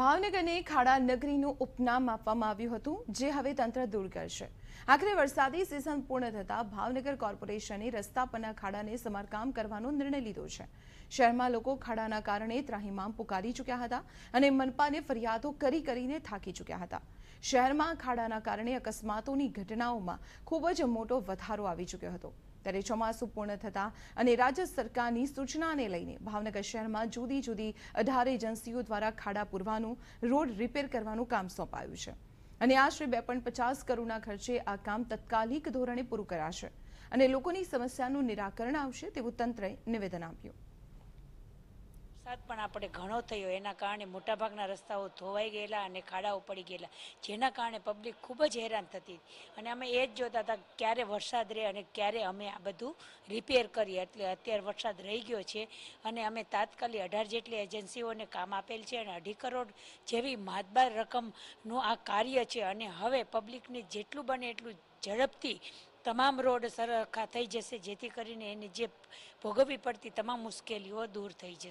ભાવનગરને ખાડા નગરીનું ઉપનામ આપવામાં આવ્યું હતું જે હવે તંત્ર દૂર કરશે આખરે વરસાદી સિઝન પૂર્ણ થતાં ભાવનગર કોર્પોરેશને રસ્તા પરના ખાડાને સમારકામ કરવાનો નિર્ણય લીધો છે શહેરમાં લોકો ખાડાના કારણે ત્રાહીમામ પુકારી ચૂક્યા હતા અને મનપાને ફરિયાદો કરી કરીને થાકી ચૂક્યા હતા શહેરમાં ખાડાના કારણે અકસ્માતોની ઘટનાઓમાં ખૂબ જ મોટો વધારો આવી ચૂક્યો હતો ત્યારે ચોમાસું પૂર્ણ થતાં અને રાજ્ય સરકારની સૂચનાને લઈને ભાવનગર શહેરમાં જુદી જુદી અઢાર એજન્સીઓ દ્વારા ખાડા પૂરવાનું રોડ રિપેર કરવાનું કામ સોંપાયું છે અને આશરે બે પોઈન્ટ પચાસ કરોડના ખર્ચે આ કામ તત્કાલિક ધોરણે પૂરું કરાશે અને લોકોની સમસ્યાનું નિરાકરણ આવશે તેવું તંત્રએ નિવેદન આપ્યું વરસાદ પણ આપણે ઘણો થયો એના કારણે મોટાભાગના રસ્તાઓ ધોવાઈ ગયેલા અને ખાડાઓ પડી ગયેલા જેના કારણે પબ્લિક ખૂબ જ હેરાન થતી અને અમે એ જ જોતા હતા ક્યારે વરસાદ રહે અને ક્યારે અમે આ બધું રિપેર કરીએ એટલે અત્યારે વરસાદ રહી ગયો છે અને અમે તાત્કાલિક અઢાર જેટલી એજન્સીઓને કામ આપેલ છે અને અઢી કરોડ જેવી માતબાર રકમનું આ કાર્ય છે અને હવે પબ્લિકને જેટલું બને એટલું ઝડપથી તમામ રોડ સરખા થઈ જશે જેથી કરીને એને જે ભોગવવી પડતી તમામ મુશ્કેલીઓ દૂર થઈ જશે